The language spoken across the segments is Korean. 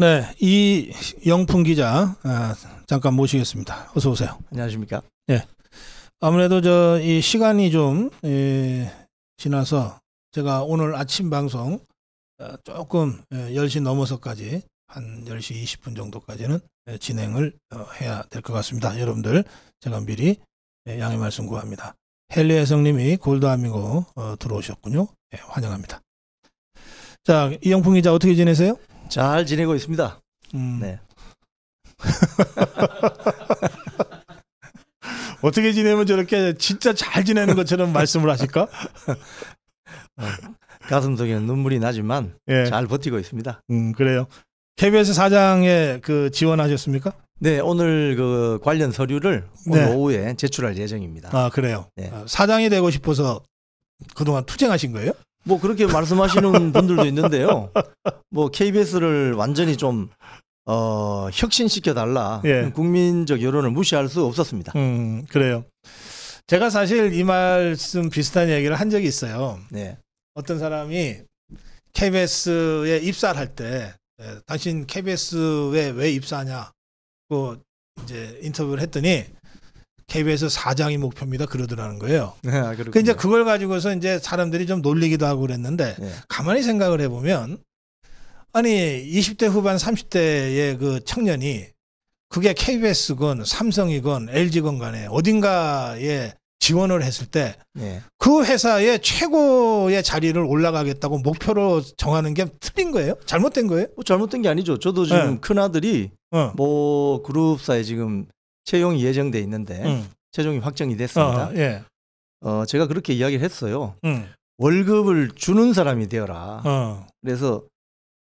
네, 이영풍 기자 아, 잠깐 모시겠습니다. 어서 오세요. 안녕하십니까? 예. 네. 아무래도 저 이 시간이 좀 예, 지나서 제가 오늘 아침 방송 어, 조금 10시 예, 넘어서까지 한 10시 20분 정도까지는 예, 진행을 어, 해야 될 것 같습니다. 여러분들 제가 미리 예, 양해 말씀 구합니다. 헨리 해성님이 골드아미고 어, 들어오셨군요. 환영합니다. 자 이영풍 기자 어떻게 지내세요? 잘 지내고 있습니다. 음. 네. 어떻게 지내면 저렇게 진짜 잘 지내는 것처럼 말씀을 하실까? 어, 가슴 속에 눈물이 나지만 예. 잘 버티고 있습니다. 음 그래요. KBS 사장에 그 지원하셨습니까? 네 오늘 그 관련 서류를 오늘 네. 오후에 제출할 예정입니다. 아 그래요. 네. 아, 사장이 되고 싶어서 그동안 투쟁하신 거예요? 뭐 그렇게 말씀하시는 분들도 있는데요. 뭐 KBS를 완전히 좀 어, 혁신시켜 달라. 예. 국민적 여론을 무시할 수 없었습니다. 음, 그래요. 제가 사실 이 말씀 비슷한 얘기를 한 적이 있어요. 네. 어떤 사람이 KBS에 입사를 할 때 당신 KBS에 왜 입사하냐? 고 그 이제 인터뷰를 했더니 k 에 s 사장이 목표입니다. 그러더라는 거예요. 네, 아, 그 이제 그걸 가지고서 이제 사람들이 좀 놀리기도 하고 그랬는데 네. 가만히 생각을 해보면 아니 20대 후반 30대의 그 청년이 그게 KBS건 삼성이건 LG건 간에 어딘가에 지원을 했을 때그 예. 네. 회사의 최고의 자리를 올라가겠다고 목표로 정하는 게 틀린 거예요? 잘못된 거예요? 뭐 잘못된 게 아니죠. 저도 지금 네. 큰 아들이 어. 뭐 그룹사에 지금 채용이 예정돼 있는데 음. 채용이 확정이 됐습니다. 어, 예. 어, 제가 그렇게 이야기를 했어요. 음. 월급을 주는 사람이 되어라. 어. 그래서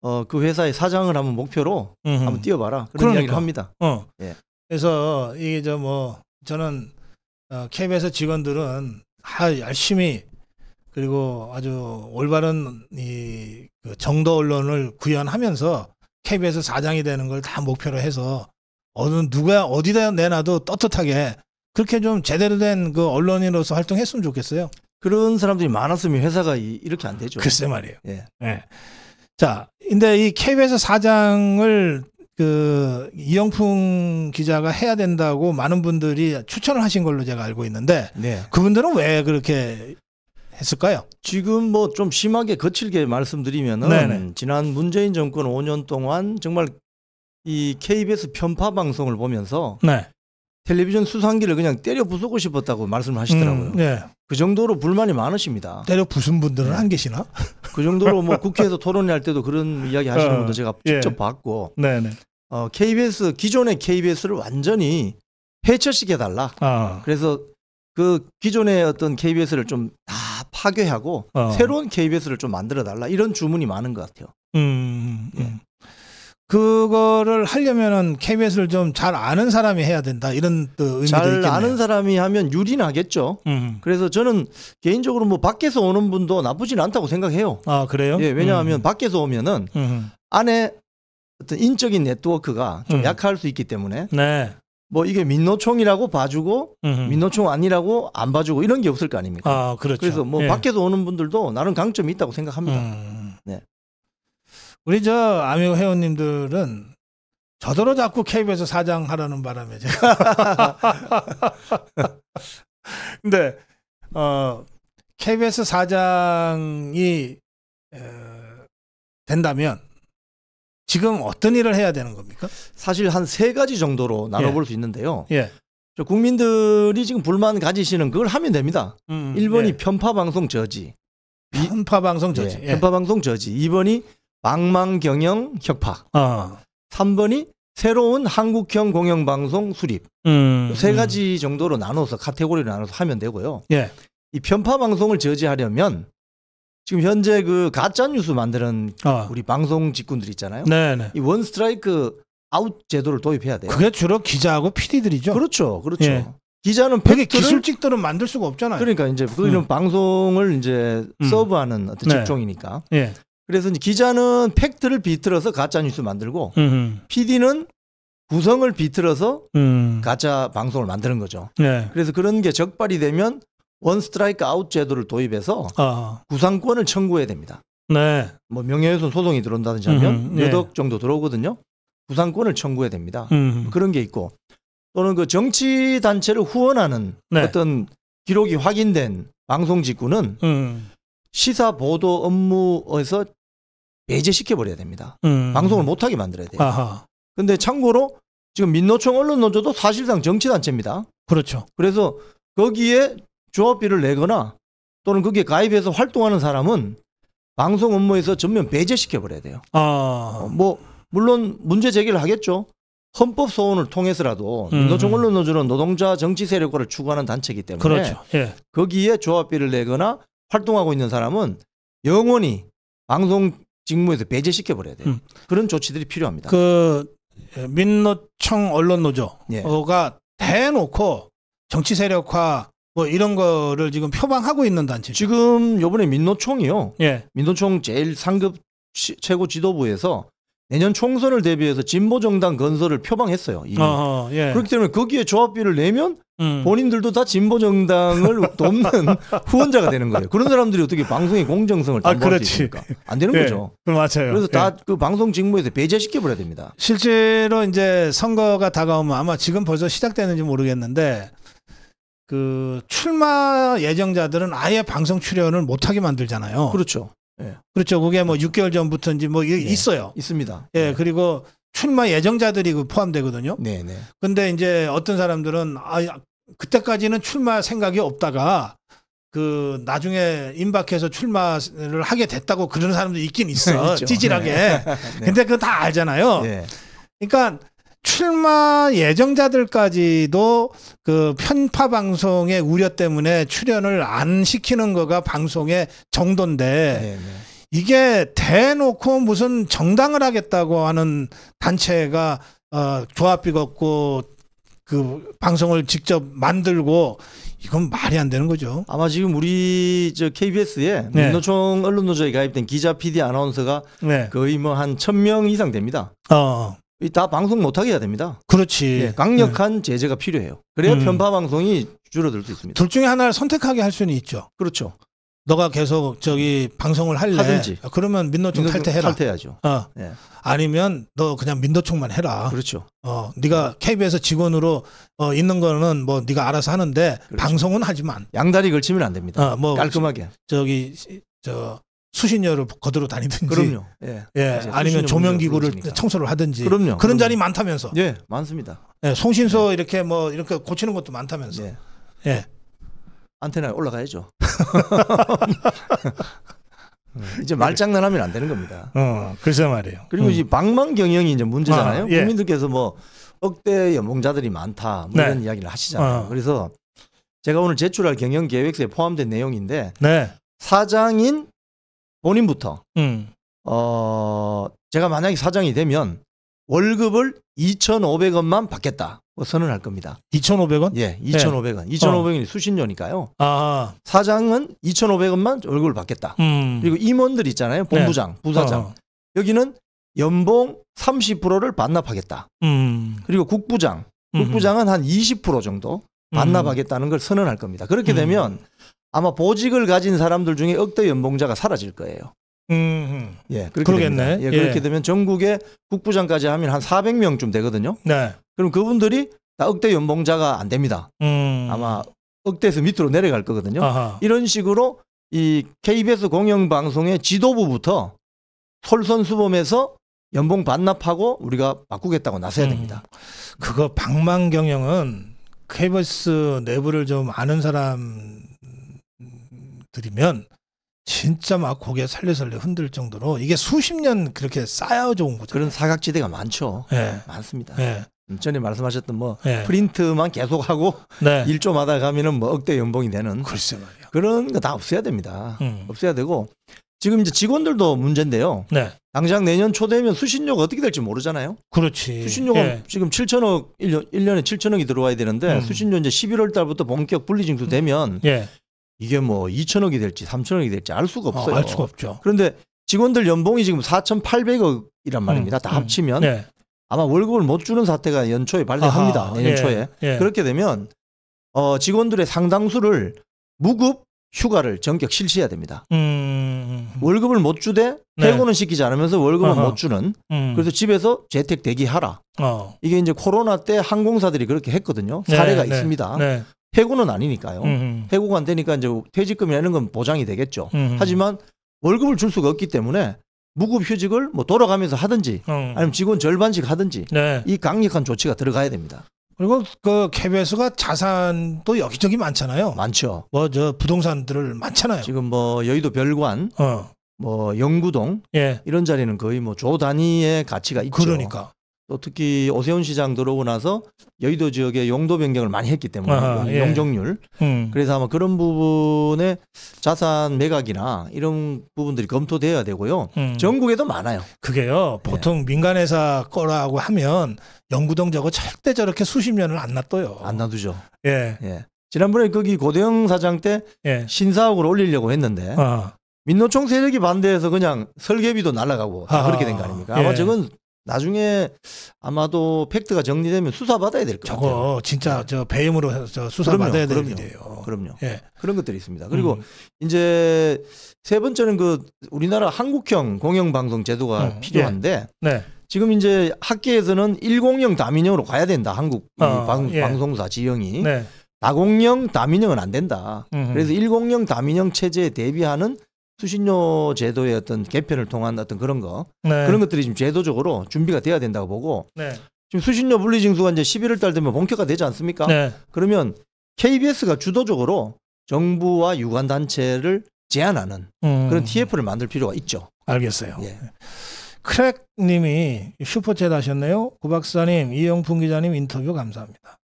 어, 그 회사의 사장을 한번 목표로 음흠. 한번 뛰어봐라. 그런 그러니까. 이야기를 합니다. 어. 예. 그래서 이게 저 뭐 저는 어, KBS 직원들은 아, 열심히 그리고 아주 올바른 이그 정도 언론을 구현하면서 KBS 사장이 되는 걸 다 목표로 해서 어느 누가 어디다 내놔도 떳떳하게 그렇게 좀 제대로 된 그 언론인으로서 활동했으면 좋겠어요. 그런 사람들이 많았으면 회사가 이, 렇게안 되죠. 글쎄 말이에요. 예. 예. 자, 근데 이 KBS 사장을 그 이영풍 기자가 해야 된다고 많은 분들이 추천을 하신 걸로 제가 알고 있는데 네. 그분들은 왜 그렇게 했을까요? 지금 뭐 좀 심하게 거칠게 말씀드리면은 네네. 지난 문재인 정권 5년 동안 정말 이 KBS 편파 방송을 보면서 네. 텔레비전 수상기를 그냥 때려 부수고 싶었다고 말씀을 하시더라고요. 음, 네. 그 정도로 불만이 많으십니다. 때려 부순 분들은 네. 안 계시나? 그 정도로 뭐 국회에서 토론할 때도 그런 이야기 하시는 어, 분도 제가 예. 직접 예. 봤고. 네네. 네. 어, KBS 기존의 KBS를 완전히 해체시켜 달라. 어. 그래서 그 기존의 어떤 KBS를 좀 다 파괴하고 어. 새로운 KBS를 좀 만들어 달라 이런 주문이 많은 것 같아요. 음, 음. 음. 예. 그거를 하려면은 KBS를 좀 잘 아는 사람이 해야 된다 이런 또 의미도 있겠네요. 아는 사람이 하면 유리나겠죠. 음. 그래서 저는 개인적으로 뭐 밖에서 오는 분도 나쁘진 않다고 생각해요. 아 그래요? 예, 왜냐하면 음. 밖에서 오면은 음. 안에 어떤 인적인 네트워크가 좀 음. 약할 수 있기 때문에 네. 뭐 이게 민노총이라고 봐주고 음흠. 민노총 아니라고 안 봐주고 이런 게 없을 거 아닙니까? 아 그렇죠. 그래서 뭐 예. 밖에서 오는 분들도 나름 강점이 있다고 생각합니다. 음. 우리 저 아미오 회원님들은 저더러 자꾸 KBS 사장 하라는 바람에 제가. 근데, 어, KBS 사장이 어, 된다면 지금 어떤 일을 해야 되는 겁니까? 사실 한 세 가지 정도로 나눠볼 예. 수 있는데요. 예. 저 국민들이 지금 불만 가지시는 그걸 하면 됩니다. 음, 1번이 음. 예. 편파 방송 저지. 편파 방송 저지. 예, 예. 편파 방송 저지. 2번이 망망경영 혁파. 아. 어. 3번이 새로운 한국형 공영방송 수립. 음, 세 음. 가지 정도로 나눠서 카테고리를 나눠서 하면 되고요. 예. 이 편파 방송을 저지하려면 지금 현재 그 가짜 뉴스 만드는 아. 우리 방송 직군들 있잖아요. 네네. 이원 스트라이크 아웃 제도를 도입해야 돼요. 그게 주로 기자하고 PD들이죠. 그렇죠, 그렇죠. 예. 기자는 되게 기술직들은 만들 수가 없잖아요. 그러니까 이제 그런 음. 방송을 이제 음. 서브하는 어떤 네. 직종이니까. 예. 그래서 기자는 팩트를 비틀어서 가짜 뉴스 만들고 음흠. PD는 구성을 비틀어서 음. 가짜 방송을 만드는 거죠. 네. 그래서 그런 게 적발이 되면 원 스트라이크 아웃 제도를 도입해서 아. 구상권을 청구해야 됩니다. 네. 뭐 명예훼손 소송이 들어온다든지 하면 네. 몇억 정도 들어오거든요. 구상권을 청구해야 됩니다. 음 그런 게 있고 또는 그 정치 단체를 후원하는 네. 어떤 기록이 확인된 방송 직구는 음. 시사 보도 업무에서 배제시켜 버려야 됩니다. 음. 방송을 못하게 만들어야 돼요. 아하. 근데 참고로 지금 민노총 언론노조도 사실상 정치단체입니다. 그렇죠. 그래서 거기에 조합비를 내거나 또는 거기에 가입해서 활동하는 사람은 방송 업무에서 전면 배제시켜 버려야 돼요. 아. 어, 뭐 물론 문제 제기를 하겠죠. 헌법 소원을 통해서라도 음. 민노총 언론노조는 노동자 정치 세력화를 추구하는 단체이기 때문에 그렇죠. 예. 거기에 조합비를 내거나 활동하고 있는 사람은 영원히 방송 직무에서 배제시켜 버려야 돼요. 음. 그런 조치들이 필요합니다. 그 민노총 언론노조가 예. 대놓고 정치 세력화 뭐 이런 거를 지금 표방하고 있는 단체. 지금 요번에 민노총이요. 예. 민노총 제일 상급 최고 지도부에서 내년 총선을 대비해서 진보 정당 건설을 표방했어요. 어허, 아, 아, 예. 그렇기 때문에 거기에 조합비를 내면 음. 본인들도 다 진보 정당을 돕는 후원자가 되는 거예요. 그런 사람들이 어떻게 방송의 공정성을 아, 담보할 아, 수 있습니까? 안 되는 예, 거죠. 그 맞아요. 그래서 다그 예. 방송 직무에서 배제시켜 버려야 됩니다. 실제로 이제 선거가 다가오면 아마 지금 벌써 시작되는지 모르겠는데 그 출마 예정자들은 아예 방송 출연을 못하게 만들잖아요. 그렇죠. 예. 그렇죠. 그게 뭐 6개월 그렇죠. 전부터인지 뭐 예. 있어요. 있습니다. 예. 네. 그리고 출마 예정자들이 그 포함되거든요. 네, 네. 근데 이제 어떤 사람들은 아 그때까지는 출마 생각이 없다가 그 나중에 임박해서 출마를 하게 됐다고 그런 사람도 있긴 있어. 찌질하게. 네. 근데 그거 다 알잖아요. 네. 그러니까 출마 예정자들까지도 그 편파 방송의 우려 때문에 출연을 안 시키는 거가 방송의 정도인데 네네. 네. 이게 대놓고 무슨 정당을 하겠다고 하는 단체가 어, 조합비 걷고 그 방송을 직접 만들고 이건 말이 안 되는 거죠. 아마 지금 우리 저 KBS에 네. 민노총 언론노조에 가입된 기자, PD, 아나운서가 네. 거의 뭐 한 천 명 이상 됩니다. 어. 다 방송 못하게 해야 됩니다. 그렇지. 네, 강력한 네. 제재가 필요해요. 그래야 음. 편파 방송이 줄어들 수 있습니다. 둘 중에 하나를 선택하게 할 수는 있죠. 그렇죠. 너가 계속 저기 방송을 할래. 하든지. 아, 그러면 민노총, 탈퇴해라. 탈퇴해야죠. 어. 네. 아니면 너 그냥 민노총만 해라. 그렇죠. 어, 네가 예. KBS 직원으로 어, 있는 거는 뭐 네가 알아서 하는데 그렇죠. 방송은 하지만 양다리 걸치면 안 됩니다. 어, 뭐 깔끔하게. 저기 저 수신료를 거들어 다니든지 그럼요. 예. 예. 예 아니면 조명 기구를 청소를 하든지 그럼요. 그런 그럼요. 자리 많다면서. 예, 많습니다. 예. 송신소 예. 이렇게 뭐 이렇게 고치는 것도 많다면서. 예. 예. 안테나 에 올라가야죠. 음. 이제 말장난하면 안 되는 겁니다. 어, 글쎄 말이에요. 그리고 음. 이제 방망 경영이 이제 문제잖아요. 아, 예. 국민들께서 뭐 억대 연봉자들이 많다 뭐 네. 이런 이야기를 하시잖아요. 어. 그래서 제가 오늘 제출할 경영 계획서에 포함된 내용인데 네. 사장인 본인부터 음. 어 제가 만약에 사장이 되면 월급을 2,500원만 받겠다. 뭐 선언할 겁니다. 2,500원? 예, 2,500원. 네. 2,500원이 어. 수신료니까요. 아. 사장은 2,500원만 월급을 받겠다. 음. 그리고 임원들 있잖아요. 본부장, 네. 부사장. 어. 여기는 연봉 30%를 반납하겠다. 음. 그리고 국부장, 음. 국부장은 음. 한20% 정도 반납하겠다는 걸 선언할 겁니다. 그렇게 음. 되면 아마 보직을 가진 사람들 중에 억대 연봉자가 사라질 거예요. 음, 예, 그러겠네. 예, 그렇게 예. 되면 전국에 국부장까지 하면 한 400명쯤 되거든요. 네. 그럼 그분들이 다 억대 연봉자가 안 됩니다. 음. 아마 억대에서 밑으로 내려갈 거거든요. 아하. 이런 식으로 이 KBS 공영방송의 지도부부터 솔선수범해서 연봉 반납하고 우리가 바꾸겠다고 나서야 음. 됩니다. 그거 방망 경영은 KBS 내부를 좀 아는 사람 드리면 진짜 막 고개 살레살레 흔들 정도로 이게 수십 년 그렇게 쌓여져 온 거죠. 그런 사각지대가 많죠. 네. 많습니다. 네. 전에 말씀하셨던 뭐 네. 프린트만 계속하고 네. 일조마다 가면은 뭐 억대 연봉이 되는 글쎄 말이야. 그런 거 다없애야 됩니다. 음. 없애야 되고 지금 이제 직원들도 문제인데요. 네. 당장 내년 초 되면 수신료가 어떻게 될지 모르잖아요. 그렇지. 수신료가 예. 지금 7천억 1년, 1년에 7천억이 들어와야 되는데 음. 수신료 이제 11월 달부터 본격 분리징수 되면 예. 이게 뭐 2천억이 될지 3천억이 될지 알 수가 어, 없어요. 아, 알 수가 없죠. 그런데 직원들 연봉이 지금 4,800억이란 말입니다. 음, 다 음. 합치면 네. 아마 월급을 못 주는 사태가 연초에 발생합니다. 아하, 내년 예, 초에 예. 그렇게 되면 어, 직원들의 상당수를 무급 휴가를 전격 실시해야 됩니다. 음... 음, 음. 월급을 못 주되 네. 퇴근은 네. 시키지 않으면서 월급은 못 주는. 음... 그래서 집에서 재택 대기하라. 어. 이게 이제 코로나 때 항공사들이 그렇게 했거든요. 사례가 네, 네. 있습니다. 네. 해고는 아니니까요. 음, 음 해고가 안 되니까 이제 퇴직금이나 이런 건 보장이 되겠죠. 음, 음 하지만 월급을 줄 수가 없기 때문에 무급 휴직을 뭐 돌아가면서 하든지 음. 아니면 직원 절반씩 하든지 네. 이 강력한 조치가 들어가야 됩니다. 그리고 그 KBS가 자산도 여기저기 많잖아요. 많죠. 뭐 저 부동산들을 많잖아요. 지금 뭐 여의도 별관, 어. 뭐 영구동 예. 이런 자리는 거의 뭐 조 단위의 가치가 있죠. 그러니까 또 특히 오세훈 시장 들어오고 나서 여의도 지역에 용도 변경을 많이 했기 때문에 아, 예. 용적률 음. 그래서 아마 그런 부분에 자산 매각이나 이런 부분들이 검토돼야 되고요 음. 전국에도 많아요 그게요 보통 예. 민간회사 거라고 하면 연구동 저거 절대 저렇게 수십 년을 안 놔둬요 안 놔두죠 예. 예. 지난번에 거기 고대영 사장 때 예. 신사옥을 올리려고 했는데 아. 민노총 세력이 반대해서 그냥 설계비도 날라가고 아, 그렇게 된 거 아닙니까? 예. 아마 예. 저건 나중에 아마도 팩트가 정리되면 수사받아야 될 것 같아요. 저거 진짜 네. 저 배임으로 해 수사받아야 되 일이에요. 그럼요. 예. 그런 것들이 있습니다. 그리고 음. 이제 세 번째는 그 우리나라 한국형 공영방송 제도가 음. 예. 필요한데 예. 네. 지금 이제 학계에서는 1공영 다민영으로 가야 된다. 한국 어, 방, 예. 방송사 지형이. 네. 다공영 다민영은 안 된다. 음흠. 그래서 1공영 다민영 체제에 대비하는 수신료 제도의 어떤 개편을 통한 어떤 그런 거 네. 그런 것들이 지금 제도적으로 준비가 돼야 된다고 보고 네. 지금 수신료 분리징수가 이제 11월 달 되면 본격화 되지 않습니까? 네. 그러면 KBS가 주도적으로 정부와 유관 단체를 제안하는 음. 그런 TF를 만들 필요가 있죠. 알겠어요. 예. 크랙님이 슈퍼챗 하셨네요. 구 박사님, 이영풍 기자님 인터뷰 감사합니다.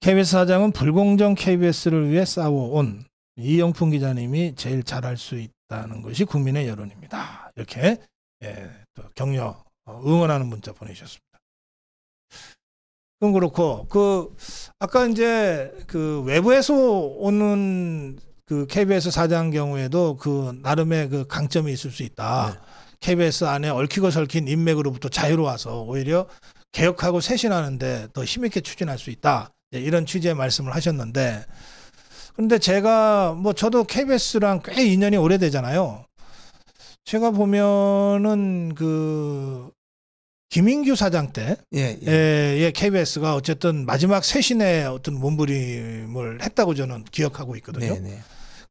KBS 사장은 불공정 KBS를 위해 싸워온 이영풍 기자님이 제일 잘할 수 있다는 것이 국민의 여론입니다. 이렇게 예, 또 격려 어, 응원하는 문자 보내셨습니다 그럼 그렇고 그 아까 이제 그 외부에서 오는 그 KBS 사장 경우에도 그 나름의 그 강점이 있을 수 있다. 네. KBS 안에 얽히고 설킨 인맥으로부터 자유로워서 오히려 개혁하고 쇄신하는데 더 힘있게 추진할 수 있다. 예, 이런 취지의 말씀을 하셨는데 그런데 제가 뭐 저도 KBS랑 꽤 인연이 오래되잖아요. 제가 보면은 그 김인규 사장 때, 예, 예. 예, 예 KBS가 어쨌든 마지막 쇄신의 어떤 몸부림을 했다고 저는 기억하고 있거든요. 네, 네.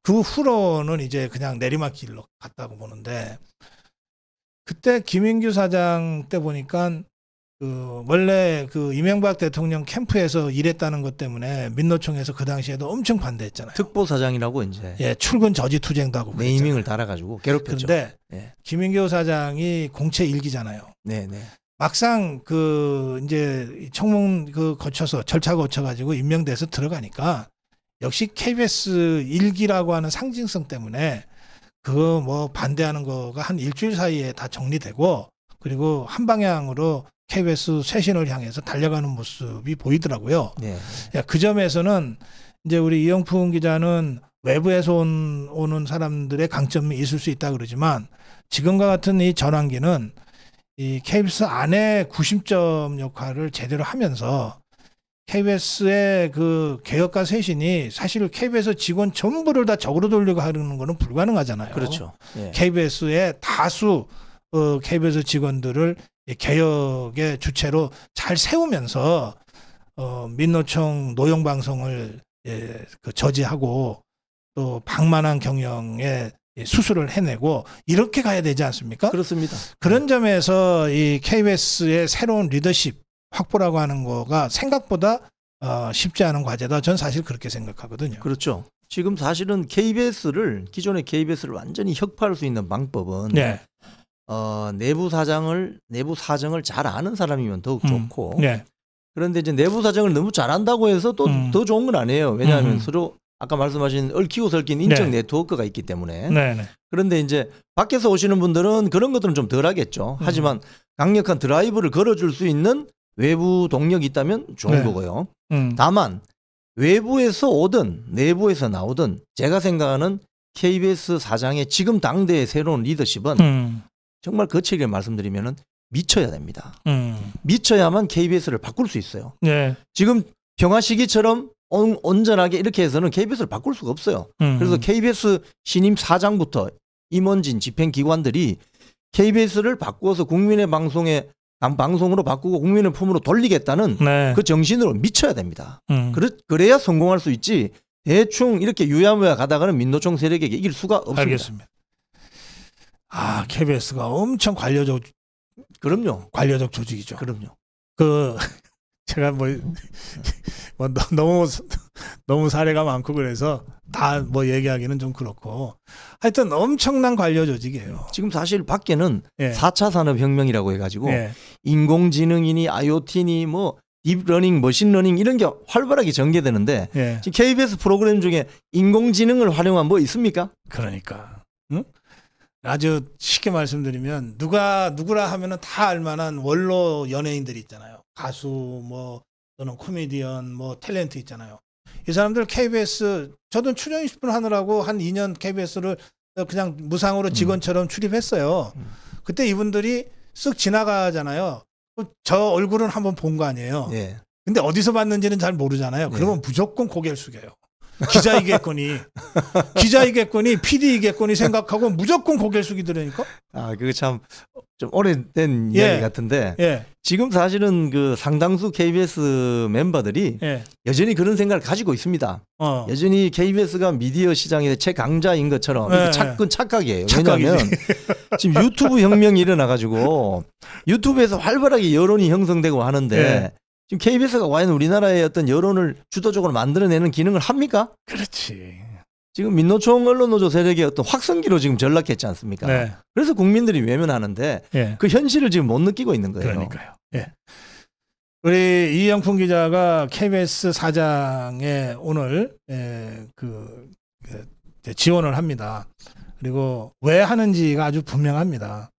그 후로는 이제 그냥 내리막길로 갔다고 보는데 그때 김인규 사장 때 보니까 그 원래 그 이명박 대통령 캠프에서 일했다는 것 때문에 민노총에서 그 당시에도 엄청 반대했잖아요. 특보사장이라고 이제 예 출근 저지 투쟁도 하고 그랬 네이밍을 달아가지고 괴롭혔죠. 그런데 예. 김인교 사장이 공채 일기잖아요. 네네. 네. 막상 그 이제 청문 그 거쳐서 절차 거쳐가지고 임명돼서 들어가니까 역시 KBS 일기라고 하는 상징성 때문에 그 뭐 반대하는 거가 한 일주일 사이에 다 정리되고 그리고 한 방향으로 KBS 쇄신을 향해서 달려가는 모습이 보이더라고요. 네. 예, 그 점에서는 이제 우리 이영풍 기자는 외부에서 온, 오는 사람들의 강점이 있을 수 있다 그러지만 지금과 같은 이 전환기는 이 KBS 안에 구심점 역할을 제대로 하면서 KBS의 그 개혁과 쇄신이 사실 KBS 직원 전부를 다 적으로 돌리고 하는 것은 불가능하잖아요. 그렇죠. 예. KBS의 다수 어, KBS 직원들을 개혁의 주체로 잘 세우면서 어, 민노총 노용방송을 예, 그 저지하고 또 방만한 경영에 수술을 해내고 이렇게 가야 되지 않습니까? 그렇습니다. 그런 네. 점에서 이 KBS의 새로운 리더십 확보라고 하는 거가 생각보다 어, 쉽지 않은 과제다. 전 사실 그렇게 생각하거든요. 그렇죠. 지금 사실은 KBS를 기존의 KBS를 완전히 혁파할 수 있는 방법은 네. 어, 내부 사장을 내부 사정을 잘 아는 사람이면 더욱 음. 좋고 네. 그런데 이제 내부 사정을 너무 잘한다고 해서 또더 음. 좋은 건 아니에요. 왜냐하면 음. 서로 아까 말씀하신 얽히고 설킨 네. 인적 네. 트워크가 있기 때문에 네네. 네. 그런데 이제 밖에서 오시는 분들은 그런 것들은 좀 덜하겠죠. 음. 하지만 강력한 드라이브를 걸어줄 수 있는 외부 동력이 있다면 좋은 네. 거고요. 음. 다만 외부에서 오든 내부에서 나오든 제가 생각하는 KBS 사장의 지금 당대의 새로운 리더십은 음. 정말 거칠게 말씀드리면은 미쳐야 됩니다. 음. 미쳐야만 KBS를 바꿀 수 있어요. 네. 지금 평화 시기처럼 온, 온전하게 이렇게 해서는 KBS를 바꿀 수가 없어요. 음. 그래서 KBS 신임 사장부터 임원진 집행기관들이 KBS를 바꾸어서 국민의 방송에 방송으로 바꾸고 국민의 품으로 돌리겠다는 네. 그 정신으로 미쳐야 됩니다. 음. 그래, 그래야 성공할 수 있지 대충 이렇게 유야무야 가다가는 민노총 세력에게 이길 수가 없습니다. 알겠습니다. 아, KBS가 엄청 관료적 그럼요. 관료적 조직이죠. 그럼요. 그 제가 뭐, 뭐 너무 너무 사례가 많고 그래서 다 뭐 얘기하기는 좀 그렇고 하여튼 엄청난 관료 조직이에요. 지금 사실 밖에는 예. 4차 산업혁명이라고 해가지고 예. 인공지능이니 IoT니 뭐 딥러닝, 머신러닝 이런 게 활발하게 전개되는데 예. 지금 KBS 프로그램 중에 인공지능을 활용한 뭐 있습니까? 그러니까. 응? 아주 쉽게 말씀드리면 누가 누구라 하면은 다 알만한 원로 연예인들이 있잖아요. 가수 뭐 또는 코미디언 뭐 탤런트 있잖아요. 이 사람들 KBS 저도 출연 20분 하느라고 한 2년 KBS를 그냥 무상으로 음. 직원처럼 출입했어요. 음. 그때 이분들이 쓱 지나가잖아요. 저 얼굴은 한번 본 거 아니에요. 예. 근데 어디서 봤는지는 잘 모르잖아요. 예. 그러면 예. 무조건 고개를 숙여요. 기자이겠거니 기자이겠거니 PD이겠거니 생각하고 무조건 고개 숙이더라니까. 아 그게 참 좀 오래된 예. 이야기 같은데 예. 지금 사실은 그 상당수 KBS 멤버들이 예. 여전히 그런 생각을 가지고 있습니다. 어. 여전히 KBS가 미디어 시장의 최강자인 것처럼 예. 착근 착각이에요. 왜냐하면 지금 유튜브 혁명이 일어나가지고 유튜브에서 활발하게 여론이 형성되고 하는데. 예. 지금 KBS가 과연 우리나라의 어떤 여론을 주도적으로 만들어내는 기능을 합니까? 그렇지. 지금 민노총 언론노조 세력의 어떤 확성기로 지금 전락했지 않습니까? 네. 그래서 국민들이 외면하는데 예. 그 현실을 지금 못 느끼고 있는 거예요. 그러니까요. 예. 우리 이영풍 기자가 KBS 사장에 오늘 예, 그, 그 지원을 합니다. 그리고 왜 하는지가 아주 분명합니다.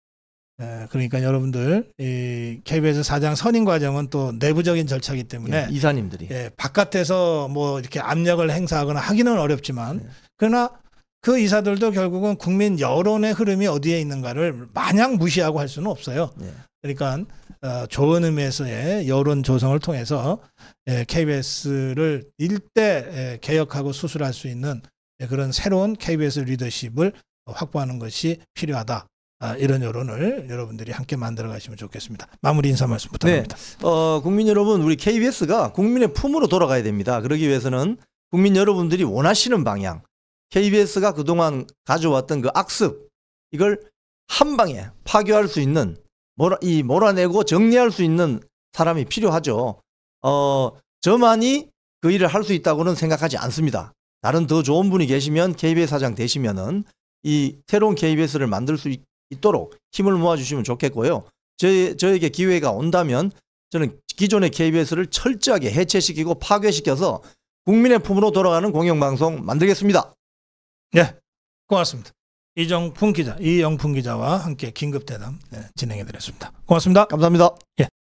예, 그러니까 여러분들 이 KBS 사장 선임 과정은 또 내부적인 절차이기 때문에 예, 이사님들이 예, 바깥에서 뭐 이렇게 압력을 행사하거나 하기는 어렵지만 예. 그러나 그 이사들도 결국은 국민 여론의 흐름이 어디에 있는가를 마냥 무시하고 할 수는 없어요. 예. 그러니까 어, 좋은 의미에서의 여론 조성을 통해서 예, KBS를 일대 예, 개혁하고 수술할 수 있는 예, 그런 새로운 KBS 리더십을 확보하는 것이 필요하다. 아, 이런 여론을 여러분들이 함께 만들어 가시면 좋겠습니다. 마무리 인사 말씀 부탁드립니다 네. 어, 국민 여러분, 우리 KBS가 국민의 품으로 돌아가야 됩니다. 그러기 위해서는 국민 여러분들이 원하시는 방향, KBS가 그동안 가져왔던 그 악습, 이걸 한 방에 파괴할 수 있는, 몰아, 이 몰아내고 정리할 수 있는 사람이 필요하죠. 어, 저만이 그 일을 할 수 있다고는 생각하지 않습니다. 다른 더 좋은 분이 계시면 KBS 사장 되시면은 이 새로운 KBS를 만들 수 있, 있도록 힘을 모아주시면 좋겠고요. 저희, 저에게 기회가 온다면 저는 기존의 KBS를 철저하게 해체시키고 파괴시켜서 국민의 품으로 돌아가는 공영방송 만들겠습니다. 네, 고맙습니다. 이정풍 기자, 이영풍 기자와 함께 긴급 대담 예, 진행해드렸습니다. 고맙습니다. 감사합니다. 예.